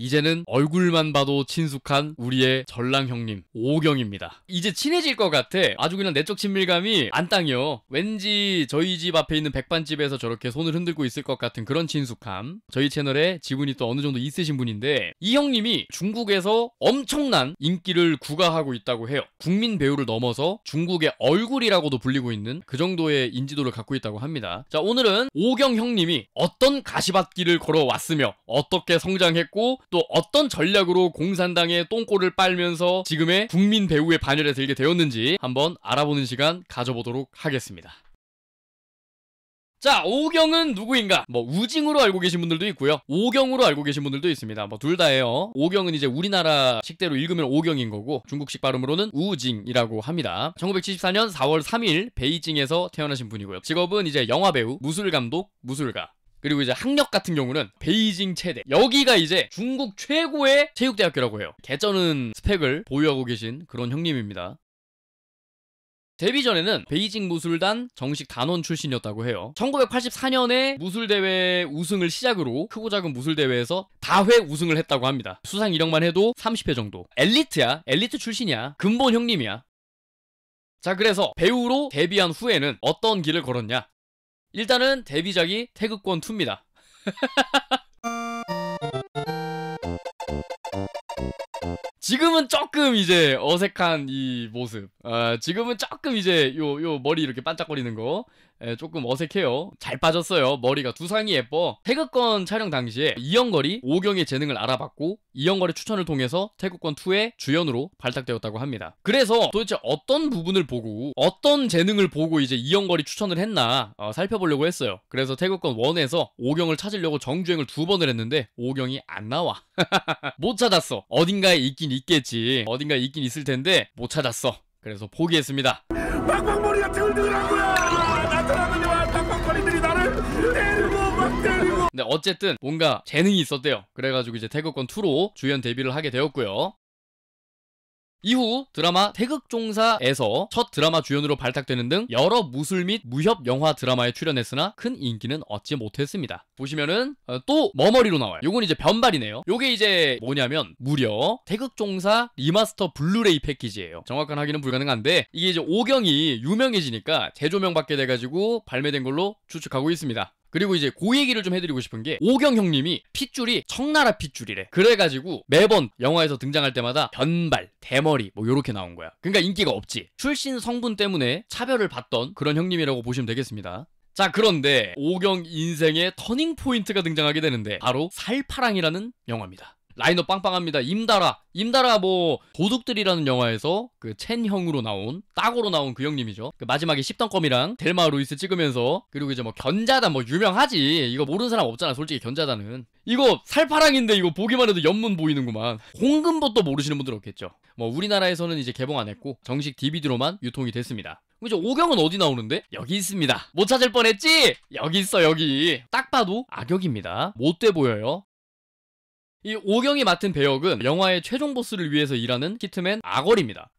이제는 얼굴만 봐도 친숙한 우리의 전랑 형님 오경입니다. 이제 친해질 것 같아. 아주 그냥 내적 친밀감이 안 땅이요. 왠지 저희 집 앞에 있는 백반집에서 저렇게 손을 흔들고 있을 것 같은 그런 친숙함. 저희 채널에 지분이 또 어느 정도 있으신 분인데 이 형님이 중국에서 엄청난 인기를 구가하고 있다고 해요. 국민 배우를 넘어서 중국의 얼굴이라고도 불리고 있는 그 정도의 인지도를 갖고 있다고 합니다. 자 오늘은 오경 형님이 어떤 가시밭길을 걸어왔으며 어떻게 성장했고 또 어떤 전략으로 공산당의 똥꼬를 빨면서 지금의 국민 배우의 반열에 들게 되었는지 한번 알아보는 시간 가져보도록 하겠습니다. 자, 오경은 누구인가? 뭐 우징으로 알고 계신 분들도 있고요. 오경으로 알고 계신 분들도 있습니다. 뭐 둘 다예요. 오경은 이제 우리나라 식대로 읽으면 오경인 거고 중국식 발음으로는 우징이라고 합니다. 1974년 4월 3일 베이징에서 태어나신 분이고요. 직업은 이제 영화 배우, 무술 감독, 무술가. 그리고 이제 학력 같은 경우는 베이징 체대. 여기가 이제 중국 최고의 체육대학교라고 해요. 개쩌는 스펙을 보유하고 계신 그런 형님입니다. 데뷔 전에는 베이징 무술단 정식 단원 출신이었다고 해요. 1984년에 무술대회 우승을 시작으로 크고 작은 무술대회에서 다회 우승을 했다고 합니다. 수상 이력만 해도 30회 정도. 엘리트야. 엘리트 출신이야. 근본 형님이야. 자, 그래서 배우로 데뷔한 후에는 어떤 길을 걸었냐? 일단은 데뷔작이 태극권 2입니다. 지금은 조금 이제 어색한 이 모습. 아, 지금은 조금 이제 요, 요 머리 이렇게 반짝거리는 거. 에, 예, 조금 어색해요. 잘 빠졌어요. 머리가 두상이 예뻐. 태극권 촬영 당시에 이영걸이 오경의 재능을 알아봤고 이영걸의 추천을 통해서 태극권 2의 주연으로 발탁되었다고 합니다. 그래서 도대체 어떤 부분을 보고 어떤 재능을 보고 이제 이영걸이 추천을 했나 어, 살펴보려고 했어요. 그래서 태극권 1에서 오경을 찾으려고 정주행을 두 번을 했는데 오경이 안 나와. 못 찾았어. 어딘가에 있긴 있겠지. 어딘가에 있긴 있을 텐데 못 찾았어. 그래서 포기했습니다. 방방머리가 들들한 거야. 사람들와 땅방거리들이 나를 때리고 막 때리고 근데 어쨌든 뭔가 재능이 있었대요 그래가지고 이제 태극권 2로 주연 데뷔를 하게 되었고요 이후 드라마 태극종사에서 첫 드라마 주연으로 발탁되는 등 여러 무술 및 무협 영화 드라마에 출연했으나 큰 인기는 얻지 못했습니다. 보시면은 어, 또 머머리로 나와요. 요건 이제 변발이네요. 요게 이제 뭐냐면 무려 태극종사 리마스터 블루레이 패키지예요. 정확한 확인은 불가능한데 이게 이제 오경이 유명해지니까 재조명 받게 돼가지고 발매된 걸로 추측하고 있습니다. 그리고 이제 고그 얘기를 좀 해드리고 싶은 게 오경 형님이 핏줄이 청나라 핏줄이래. 그래가지고 매번 영화에서 등장할 때마다 변발, 대머리 뭐 요렇게 나온 거야. 그러니까 인기가 없지. 출신 성분 때문에 차별을 받던 그런 형님이라고 보시면 되겠습니다. 자 그런데 오경 인생의 터닝 포인트가 등장하게 되는데 바로 살파랑이라는 영화입니다. 라인업 빵빵합니다. 임다라. 임다라 뭐 도둑들이라는 영화에서 그첸 형으로 나온 딱으로 나온 그 형님이죠. 그 마지막에 십던검이랑 델마 루이스 찍으면서 그리고 이제 뭐 견자단 뭐 유명하지. 이거 모르는 사람 없잖아. 솔직히 견자단은. 이거 살파랑인데 이거 보기만 해도 연문 보이는구만. 홍금보도 모르시는 분들 없겠죠. 뭐 우리나라에서는 이제 개봉 안 했고 정식 DVD로만 유통이 됐습니다. 그죠? 오경은 어디 나오는데? 여기 있습니다. 못 찾을 뻔했지? 여기 있어, 여기. 딱 봐도 악역입니다. 못돼 보여요. 이 오경이 맡은 배역은 영화의 최종 보스를 위해서 일하는 키트맨 악걸입니다.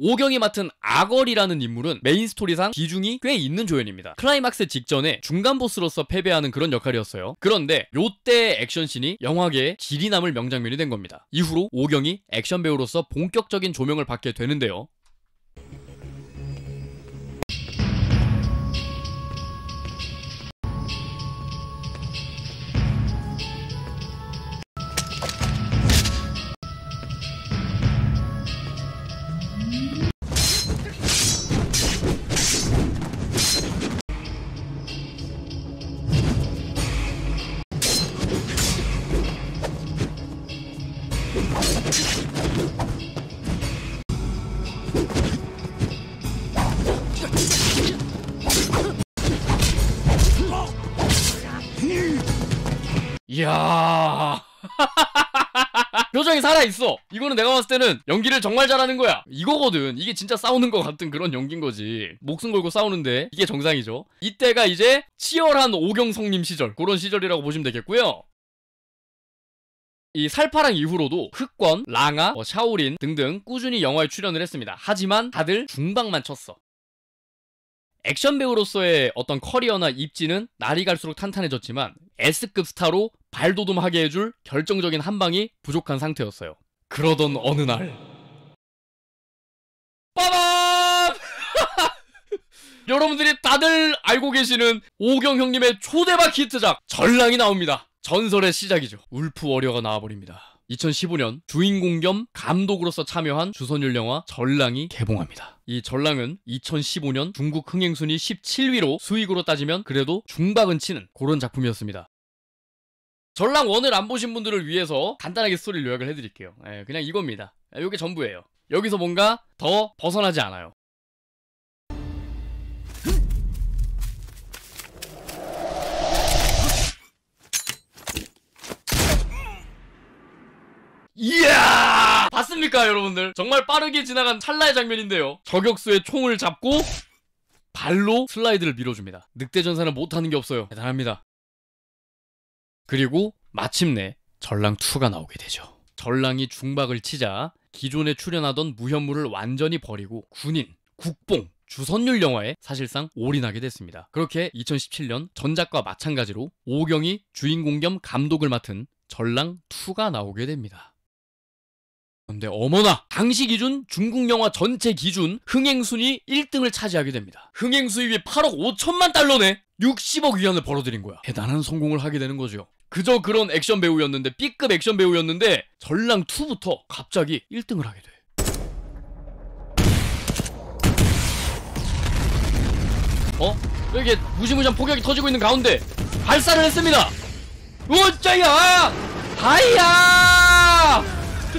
오경이 맡은 악걸이라는 인물은 메인 스토리상 비중이 꽤 있는 조연입니다. 클라이막스 직전에 중간 보스로서 패배하는 그런 역할이었어요. 그런데 요때 액션씬이 영화계의 질이 남을 명장면이 된 겁니다. 이후로 오경이 액션 배우로서 본격적인 조명을 받게 되는데요. 이야. 표정이 살아있어. 이거는 내가 봤을 때는 연기를 정말 잘하는 거야. 이거거든. 이게 진짜 싸우는 것 같은 그런 연기인 거지. 목숨 걸고 싸우는데 이게 정상이죠. 이때가 이제 치열한 오경성님 시절. 그런 시절이라고 보시면 되겠고요. 이 살파랑 이후로도 흑권, 랑아, 뭐 샤오린 등등 꾸준히 영화에 출연을 했습니다. 하지만 다들 중방만 쳤어. 액션 배우로서의 어떤 커리어나 입지는 날이 갈수록 탄탄해졌지만 S급 스타로 발돋움하게 해줄 결정적인 한 방이 부족한 상태였어요. 그러던 어느 날 빠밤! 여러분들이 다들 알고 계시는 오경 형님의 초대박 히트작 전랑이 나옵니다. 전설의 시작이죠. 울프 워리어가 나와버립니다. 2015년 주인공 겸 감독으로서 참여한 주선율 영화 전랑이 개봉합니다. 이 전랑은 2015년 중국 흥행순위 17위로 수익으로 따지면 그래도 중박은 치는 그런 작품이었습니다. 전랑 원을안 보신 분들을 위해서 간단하게 스토리를 요약을 해드릴게요. 예, 그냥 이겁니다. 이게 예, 전부예요. 여기서 뭔가 더 벗어나지 않아요. 이야! 봤습니까, 여러분들? 정말 빠르게 지나간 찰나의 장면인데요. 저격수의 총을 잡고 발로 슬라이드를 밀어줍니다. 늑대전사는 못하는 게 없어요. 대단합니다. 그리고 마침내 전랑2가 나오게 되죠. 전랑이 중박을 치자 기존에 출연하던 무현물을 완전히 버리고 군인, 국뽕, 주선율 영화에 사실상 올인하게 됐습니다. 그렇게 2017년 전작과 마찬가지로 오경이 주인공 겸 감독을 맡은 전랑2가 나오게 됩니다. 그런데 어머나 당시 기준 중국 영화 전체 기준 흥행 순위 1등을 차지하게 됩니다. 흥행 수입이 8억 5천만 달러네. 60억 위안을 벌어들인 거야. 대단한 성공을 하게 되는 거죠. 그저 그런 액션 배우였는데 B급 액션 배우였는데 전랑 2부터 갑자기 1등을 하게 돼. 어? 여기 무시무시한 폭격이 터지고 있는 가운데 발사를 했습니다. 우짜야! 다이아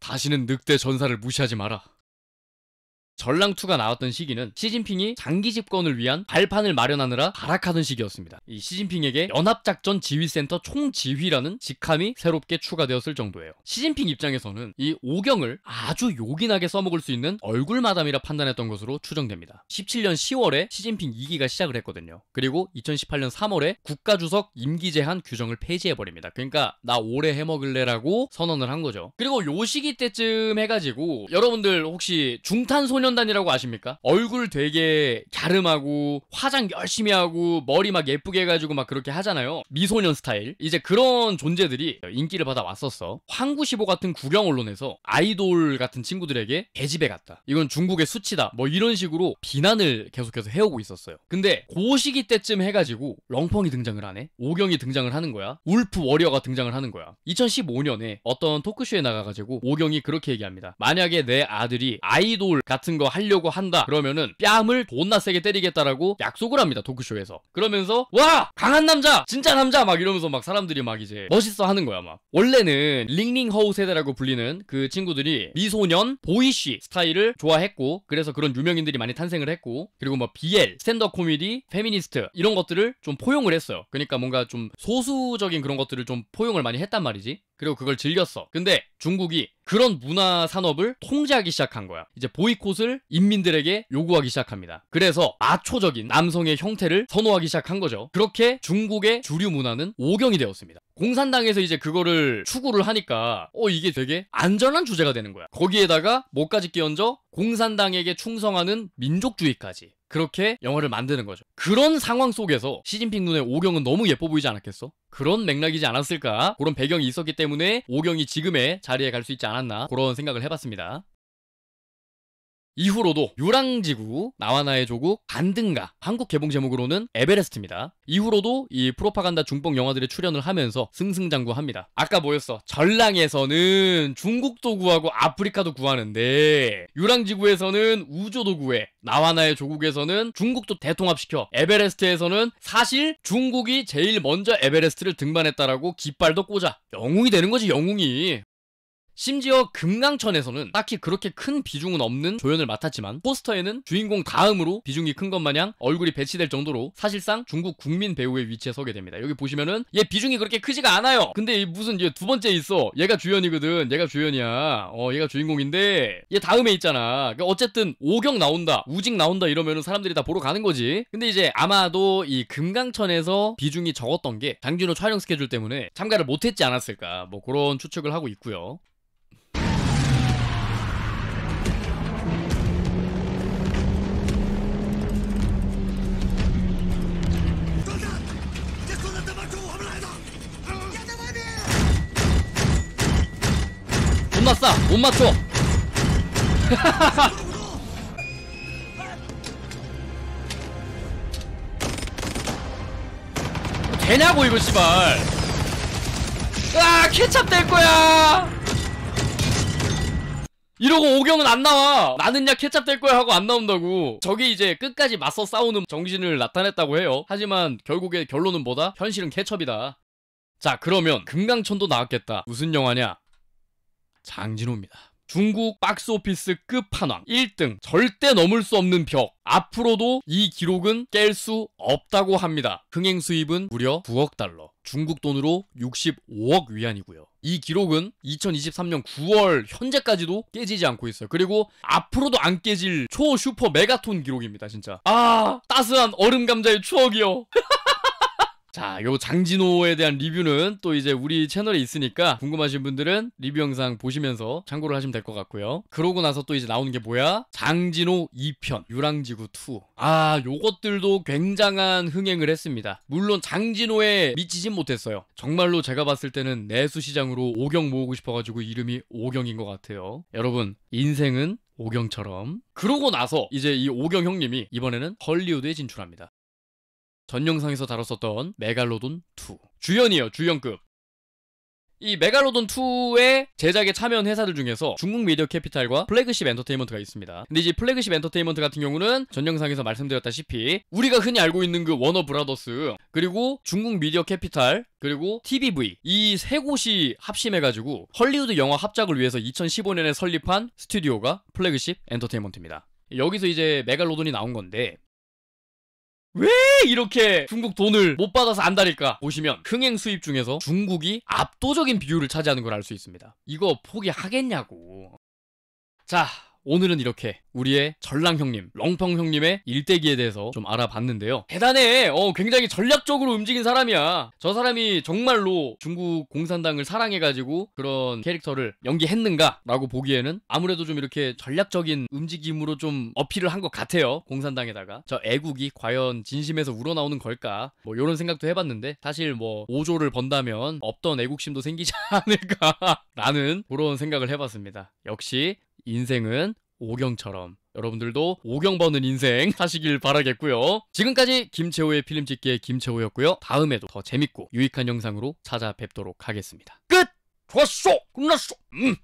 다시는 늑대 전사를 무시하지 마라. 전랑투가 나왔던 시기는 시진핑이 장기 집권을 위한 발판을 마련하느라 발악하던 시기였습니다. 이 시진핑에게 연합작전 지휘센터 총지휘라는 직함이 새롭게 추가되었을 정도예요. 시진핑 입장에서는 이 오경을 아주 요긴하게 써먹을 수 있는 얼굴마담이라 판단했던 것으로 추정됩니다. 17년 10월에 시진핑 2기가 시작을 했거든요. 그리고 2018년 3월에 국가주석 임기 제한 규정을 폐지해버립니다. 그러니까 나 오래 해먹을래라고 선언을 한 거죠. 그리고 요 시기 때쯤 해가지고 여러분들 혹시 중탄소년 소년단이라고 아십니까? 얼굴 되게 갸름하고 화장 열심히 하고 머리 막 예쁘게 해가지고 막 그렇게 하잖아요. 미소년 스타일. 이제 그런 존재들이 인기를 받아 왔었어. 황구시보 같은 구경 언론에서 아이돌 같은 친구들에게 개집에 갔다. 이건 중국의 수치다. 뭐 이런 식으로 비난을 계속해서 해오고 있었어요. 근데 고 시기 때쯤 해가지고 렁펑이 등장을 하네. 오경이 등장을 하는 거야. 울프 워리어가 등장을 하는 거야. 2015년에 어떤 토크쇼에 나가가지고 오경이 그렇게 얘기합니다. 만약에 내 아들이 아이돌 같은 거 하려고 한다 그러면은 뺨을 돈나 세게 때리겠다라고 약속을 합니다 도쿄쇼에서 그러면서 와 강한 남자 진짜 남자 막 이러면서 막 사람들이 막 이제 멋있어 하는 거야 막 원래는 링링 허우 세대라고 불리는 그 친구들이 미소년 보이쉬 스타일을 좋아했고 그래서 그런 유명인들이 많이 탄생을 했고 그리고 뭐 BL 스탠더 코미디 페미니스트 이런 것들을 좀 포용을 했어요 그러니까 뭔가 좀 소수적인 그런 것들을 좀 포용을 많이 했단 말이지 그리고 그걸 즐겼어. 근데 중국이 그런 문화 산업을 통제하기 시작한 거야. 이제 보이콧을 인민들에게 요구하기 시작합니다. 그래서 아초적인 남성의 형태를 선호하기 시작한 거죠. 그렇게 중국의 주류 문화는 오경이 되었습니다. 공산당에서 이제 그거를 추구를 하니까 어 이게 되게 안전한 주제가 되는 거야. 거기에다가 뭐까지 끼얹어 공산당에게 충성하는 민족주의까지 그렇게 영화를 만드는 거죠. 그런 상황 속에서 시진핑 눈에 오경은 너무 예뻐 보이지 않았겠어? 그런 맥락이지 않았을까? 그런 배경이 있었기 때문에 오경이 지금의 자리에 갈 수 있지 않았나? 그런 생각을 해봤습니다. 이후로도 유랑지구, 나와 나의 조국, 반등가, 한국 개봉 제목으로는 에베레스트입니다. 이후로도 이 프로파간다 중봉 영화들에 출연을 하면서 승승장구합니다. 아까 뭐였어? 전랑에서는 중국도 구하고 아프리카도 구하는데 유랑지구에서는 우주도 구해 나와 나의 조국에서는 중국도 대통합시켜 에베레스트에서는 사실 중국이 제일 먼저 에베레스트를 등반했다라고 깃발도 꽂아 영웅이 되는 거지 영웅이 심지어 금강천에서는 딱히 그렇게 큰 비중은 없는 조연을 맡았지만 포스터에는 주인공 다음으로 비중이 큰 것 마냥 얼굴이 배치될 정도로 사실상 중국 국민 배우의 위치에 서게 됩니다. 여기 보시면은 얘 비중이 그렇게 크지가 않아요. 근데 무슨 얘 두 번째 있어. 얘가 주연이거든. 얘가 주연이야. 어 얘가 주인공인데 얘 다음에 있잖아. 그러니까 어쨌든 오경 나온다. 우직 나온다 이러면은 사람들이 다 보러 가는 거지. 근데 이제 아마도 이 금강천에서 비중이 적었던 게 장준호 촬영 스케줄 때문에 참가를 못했지 않았을까 뭐 그런 추측을 하고 있고요. 존나 싸! 못 맞춰! 되냐고 이거 씨발 아 케찹 될거야 이러고 오경은 안 나와 나는야 케찹 될 거야 하고 안 나온다고 저게 이제 끝까지 맞서 싸우는 정신을 나타냈다고 해요 하지만 결국에 결론은 뭐다? 현실은 케첩이다 자 그러면 금강천도 나왔겠다 무슨 영화냐 장진호입니다. 중국 박스오피스 끝판왕 1등 절대 넘을 수 없는 벽 앞으로도 이 기록은 깰 수 없다고 합니다. 흥행 수입은 무려 9억 달러 중국 돈으로 65억 위안이고요. 이 기록은 2023년 9월 현재까지도 깨지지 않고 있어요. 그리고 앞으로도 안 깨질 초 슈퍼 메가톤 기록입니다, 진짜. 아, 따스한 얼음 감자의 추억이요. 자, 요 장진호에 대한 리뷰는 또 이제 우리 채널에 있으니까 궁금하신 분들은 리뷰 영상 보시면서 참고를 하시면 될 것 같고요. 그러고 나서 또 이제 나오는 게 뭐야? 장진호 2편, 유랑지구 2. 아, 요것들도 굉장한 흥행을 했습니다. 물론 장진호에 미치진 못했어요. 정말로 제가 봤을 때는 내수시장으로 오경 모으고 싶어가지고 이름이 오경인 것 같아요. 여러분, 인생은 오경처럼. 그러고 나서 이제 이 오경 형님이 이번에는 헐리우드에 진출합니다. 전 영상에서 다뤘었던 메갈로돈 2 주연이요 주연급 이 메갈로돈 2의 제작에 참여한 회사들 중에서 중국 미디어 캐피탈과 플래그십 엔터테인먼트가 있습니다. 근데 이제 플래그십 엔터테인먼트 같은 경우는 전 영상에서 말씀드렸다시피 우리가 흔히 알고 있는 그 워너 브라더스 그리고 중국 미디어 캐피탈 그리고 TVV 이 세 곳이 합심해가지고 헐리우드 영화 합작을 위해서 2015년에 설립한 스튜디오가 플래그십 엔터테인먼트입니다. 여기서 이제 메갈로돈이 나온 건데 왜 이렇게 중국 돈을 못 받아서 안다일까 보시면 흥행 수입 중에서 중국이 압도적인 비율을 차지하는 걸 알 수 있습니다. 이거 포기하겠냐고. 자, 오늘은 이렇게 우리의 전랑 형님, 렁펑 형님의 일대기에 대해서 좀 알아봤는데요. 대단해. 어, 굉장히 전략적으로 움직인 사람이야. 저 사람이 정말로 중국 공산당을 사랑해가지고 그런 캐릭터를 연기했는가라고 보기에는 아무래도 좀 이렇게 전략적인 움직임으로 좀 어필을 한 것 같아요. 공산당에다가 저 애국이 과연 진심에서 우러나오는 걸까? 뭐 이런 생각도 해봤는데 사실 뭐 5조를 번다면 없던 애국심도 생기지 않을까라는 그런 생각을 해봤습니다. 역시 인생은 오경처럼 여러분들도 오경 버는 인생 하시길 바라겠고요. 지금까지 김채호의 필름찍기의 김채호였고요. 다음에도 더 재밌고 유익한 영상으로 찾아뵙도록 하겠습니다. 끝! 좋았어! 끝났어! 음.